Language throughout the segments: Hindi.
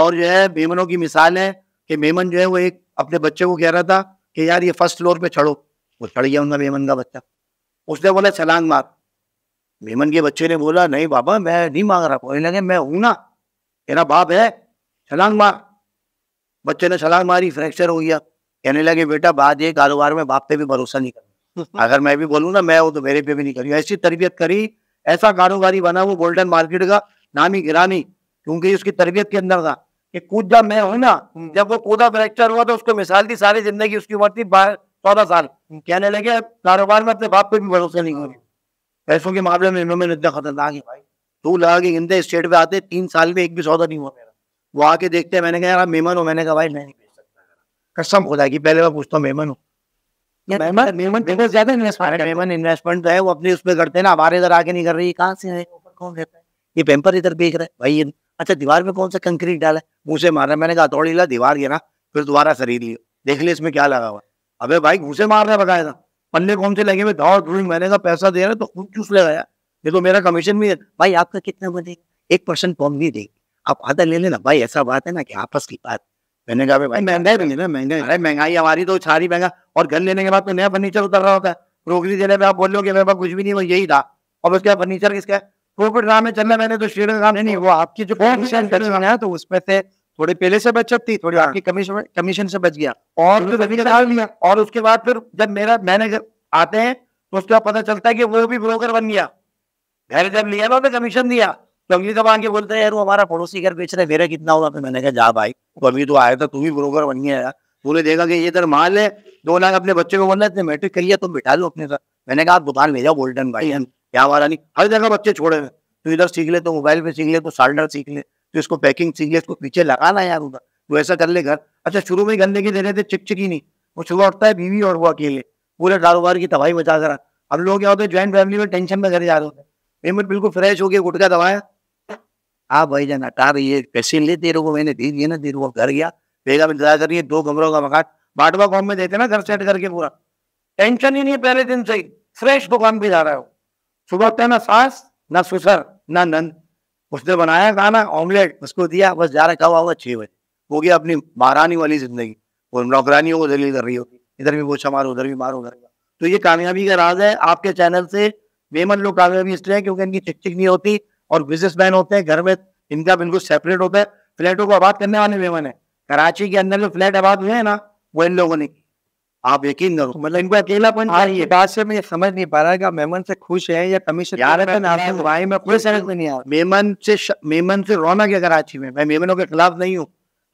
और जो है मेमनों की मिसाल है कि मेमन जो है वो एक अपने बच्चे को कह रहा था कि यार ये फर्स्ट फ्लोर पे चढ़ो वो चढ़ गया उनका मेमन का बच्चा उसने बोला छलांग मार मेमन के बच्चे ने बोला नहीं बाबा मैं नहीं मांग रहा कोई लगे मैं हूं ना मेरा बाप है छलांग मार बच्चे ने छलांग मारी फ्रैक्चर हो गया कहने लगे बेटा बाद ये कारोबार में बाप पे भी भरोसा नहीं कर अगर मैं भी बोलूँ ना मैं वो तो मेरे पे भी नहीं करी ऐसी तरबियत करी ऐसा कारोबारी बना वो गोल्डन मार्केट का नाम ही गिरा नहीं क्योंकि उसकी तरबियत के अंदर था कि कूदा मैं हूं ना जब वो कूदा फ्रैक्चर हुआ तो उसको मिसाल दी सारी जिंदगी उसकी उम्र थी चौदह साल कहने लगे कारोबार में अपने बाप पे भी भरोसा नहीं हो पैसों के मामले में इन्होंने इतना खतरनाक है भाई तू लगा कि इंदे स्टेट पे आते तीन साल में एक भी सौदा नहीं हुआ मेरा वो आके देखते मैंने कहा यार मेहमान हो मैंने कहा भाई मैं नहीं बेच सकता कसम खुदा की पहले मैं पूछता हूँ मेहमान हो मेहमान मेहमान ज्यादा मेहमान इन्वेस्टमेंट तो है वो अपने उसमें करते हैं ना हमारे इधर आके नहीं कर रही कहाँ से है ये पेम्पर इधर बेच रहे भाई अच्छा दीवार में कौन सा कंक्रीट डाला है मुंह से मारा मैंने कहा हथौड़ी ला दीवार गिरा फिर दोबारा शरीर लियो देख लिया इसमें क्या लगा हुआ अबे भाई घूसे से मारना था पन्ने कौन से लगे हुए दौड़ ड्रूइंग मैंने कहा पैसा दे रहे तो खुद चूस लगाया ये तो मेरा कमीशन भी है भाई आपका कितना बने एक परसेंट कॉम भी देगी आप आधा ले लेना भाई ऐसा बात है ना कि आपस की बात मैंने कहा भाई महंगाई भी तो लेना महंगा अरे महंगाई हमारी तो सारी महंगा और घर लेने के बाद तो नया फर्नीचर उतर रहा होता है रोकनी देने में आप बोल लो मेरे पास कुछ भी नहीं वो यही था और उसके बाद फर्नीचर किसका कोविड राम में चलना मैंने तो श्री राम नहीं वो आपकी जो कमीशन हाँ, हाँ, हाँ, है तो उसमें से थोड़े पहले से बचत थी थोड़ी आपकी कमीशन से बच गया और तो और उसके बाद फिर जब मेरा मैनेजर आते हैं तो उसके बाद पता चलता है कि वो भी ब्रोकर बन गया घर जब लिया ना कमीशन दिया तो अभी दफा आगे बोलते हैं यार वो हमारा पड़ोसी घर बेच रहे मेरा कितना होगा मैंने कहा जा भाई तो अभी तो आया था तू भी ब्रोकर बन गया यार तूने देखा कि ये इधर माल है दो लाख अपने बच्चे को बोलना इतने मैट्रिक करिए तुम बिठा लो अपने साथ मैंने कहा आप दुकान भेजा गोल्डन भाई यहाँ हमारा नहीं हर जगह बच्चे छोड़े हुए तो इधर सीख ले तो मोबाइल पे सीख ले तो साल्डर सीख ले तो इसको पैकिंग सीख ले इसको पीछे लगाना यार उधर तो ऐसा कर ले घर अच्छा शुरू में गंदगी दे रहे थे चिक ही नहीं वो सुबह उठता है बीवी और वो अकेले पूरे कारोबार की तबाही बचा कर हम लोग क्या होते हैं ज्वाइंट फैमिली में टेंशन में घर जा रहे होते हैं बिल्कुल फ्रेश हो गया का दबाया हाँ भाई जान हटा रही है पैसे ले दे रहे मैंने दे दिए ना दे वो घर गया बेगा में इंतजार कर रही है दो कमरों का मकान बाटवा कॉम में देते ना घर सेट करके पूरा टेंशन ही नहीं है पहले दिन से ही फ्रेश दुकान पे जा रहा है सुबह उठते ना सास ना सुसर ना नंद उसने बनाया खाना ऑमलेट उसको दिया बस जा रखा हुआ होगा छह बजे हो गया अपनी महारानी वाली जिंदगी और नौकरानियों को जलील कर रही होगी इधर भी पोछा मारो उधर भी मारो उधर तो ये कामयाबी का राज है आपके चैनल से बेमन लोग कामयाबी इसलिए क्योंकि इनकी चिक चिक नहीं होती और मैन होते हैं घर में इनका बिल्कुल सेपरेट होता है फ्लैटों को आबाद करने वाले बेमन है कराची के अंदर जो फ्लैट आबाद हुए हैं ना वो इन लोगों ने की आप यकीन करो मतलब तो इनको अकेलापन चाहिए बात से मैं समझ नहीं पा रहा है मेमन से खुश है या कमीशन यार भाई मैं कोई समझ नहीं आ मेमन से मेमन से रौनक है कराची में मैं मेमनों के खिलाफ नहीं हूँ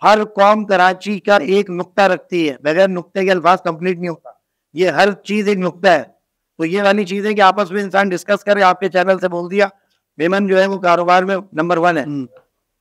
हर कौम कराची का एक नुकता रखती है बगैर नुकते के अल्फाज कम्प्लीट नहीं होता ये हर चीज एक नुकता है तो ये वाली चीज है कि आपस में इंसान डिस्कस करे आपके चैनल से बोल दिया मेमन जो है वो कारोबार में नंबर वन है हम्म।